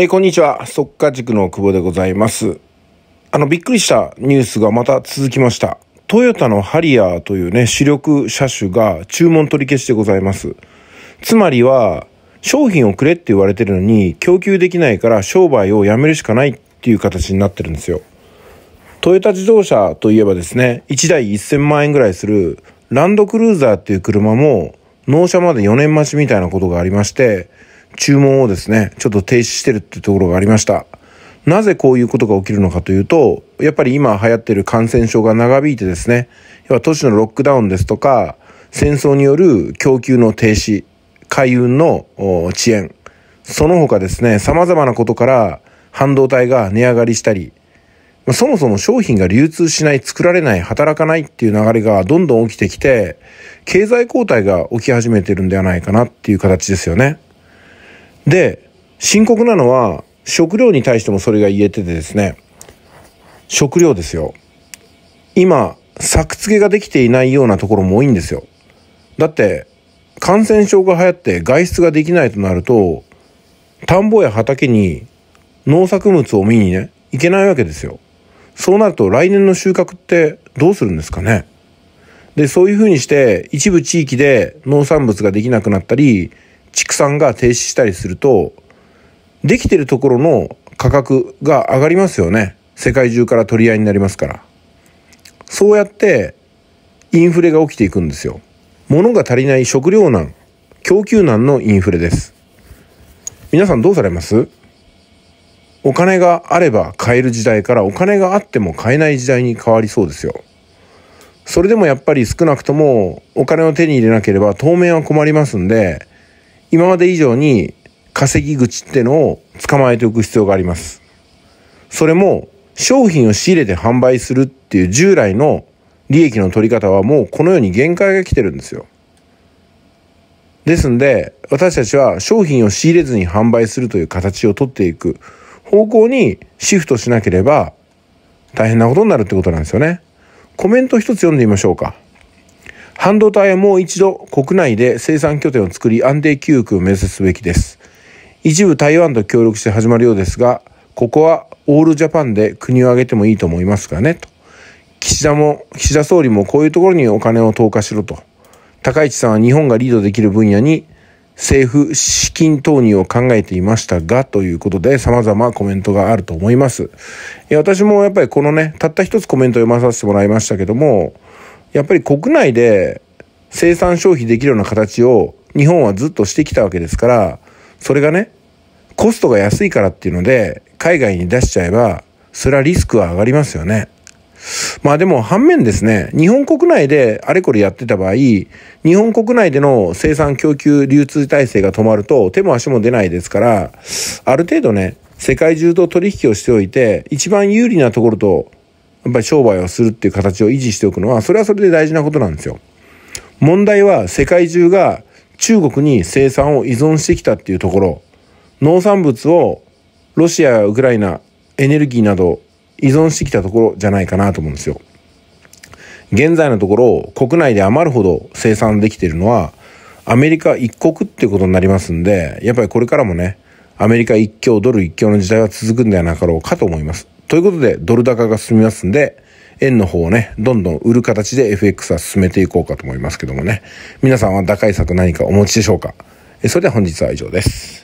えー、こんにちは。速稼塾の久保でございます。あの、びっくりしたニュースがまた続きました。トヨタのハリアーというね、主力車種が注文取り消しでございます。つまりは、商品をくれって言われてるのに、供給できないから商売をやめるしかないっていう形になってるんですよ。トヨタ自動車といえばですね、1台1000万円ぐらいするランドクルーザーっていう車も、納車まで4年待ちみたいなことがありまして、注文をですね、ちょっと停止してるってところがありました。なぜこういうことが起きるのかというと、やっぱり今流行ってる感染症が長引いてですね、要は都市のロックダウンですとか、戦争による供給の停止、海運の遅延、その他ですね、様々なことから半導体が値上がりしたり、そもそも商品が流通しない、作られない、働かないっていう流れがどんどん起きてきて、経済交代が起き始めてるんではないかなっていう形ですよね。で、深刻なのは、食料に対してもそれが言えててですね、食料ですよ。今、作付けができていないようなところも多いんですよ。だって、感染症が流行って外出ができないとなると、田んぼや畑に農作物を見にね、行けないわけですよ。そうなると来年の収穫ってどうするんですかねで、そういうふうにして一部地域で農産物ができなくなったり、畜産が停止したりすると、できてるところの価格が上がりますよね。世界中から取り合いになりますから。そうやってインフレが起きていくんですよ。物が足りない食糧難、供給難のインフレです。皆さんどうされますお金があれば買える時代からお金があっても買えない時代に変わりそうですよ。それでもやっぱり少なくともお金を手に入れなければ当面は困りますんで、今まで以上に稼ぎ口ってのを捕まえておく必要があります。それも商品を仕入れて販売するっていう従来の利益の取り方はもうこのように限界が来てるんですよ。ですんで、私たちは商品を仕入れずに販売するという形をとっていく方向にシフトしなければ大変なことになるってことなんですよね。コメント一つ読んでみましょうか。半導体はもう一度国内で生産拠点を作り安定給育を目指すべきです。一部台湾と協力して始まるようですが、ここはオールジャパンで国を挙げてもいいと思いますがね、と。岸田も、岸田総理もこういうところにお金を投下しろと。高市さんは日本がリードできる分野に政府資金投入を考えていましたが、ということで様々コメントがあると思います。私もやっぱりこのね、たった一つコメントを読まさせてもらいましたけども、やっぱり国内で生産消費できるような形を日本はずっとしてきたわけですから、それがね、コストが安いからっていうので、海外に出しちゃえば、それはリスクは上がりますよね。まあでも反面ですね、日本国内であれこれやってた場合、日本国内での生産供給流通体制が止まると手も足も出ないですから、ある程度ね、世界中と取引をしておいて、一番有利なところとやっぱり商売をするっていう形を維持しておくのは、それはそれで大事なことなんですよ。問題は世界中が中国に生産を依存してきたっていうところ、農産物をロシアやウクライナ、エネルギーなど依存してきたところじゃないかなと思うんですよ。現在のところ国内で余るほど生産できているのはアメリカ一国ってことになりますんで、やっぱりこれからもね、アメリカ一強、ドル一強の時代は続くんではなかろうかと思います。ということで、ドル高が進みますんで、円の方をね、どんどん売る形で FX は進めていこうかと思いますけどもね。皆さんは打開策何かお持ちでしょうかそれでは本日は以上です。